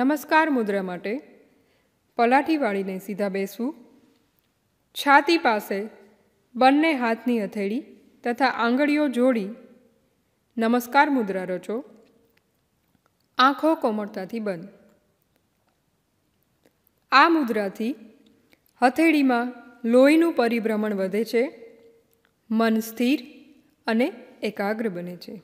નમસ્કાર મુદ્રા માટે પલાઠી વાળીને સીધા બેસવું છાતી પાસે બંને હાથની હથેળી તથા આંગળીઓ જોડી નમસ્કાર મુદ્રા રચો આંખો કોમળતાથી બંધ આ મુદ્રાથી હથેળીમાં લોહીનું પરિભ્રમણ વધે છે મન સ્થિર અને એકાગ્ર બને છે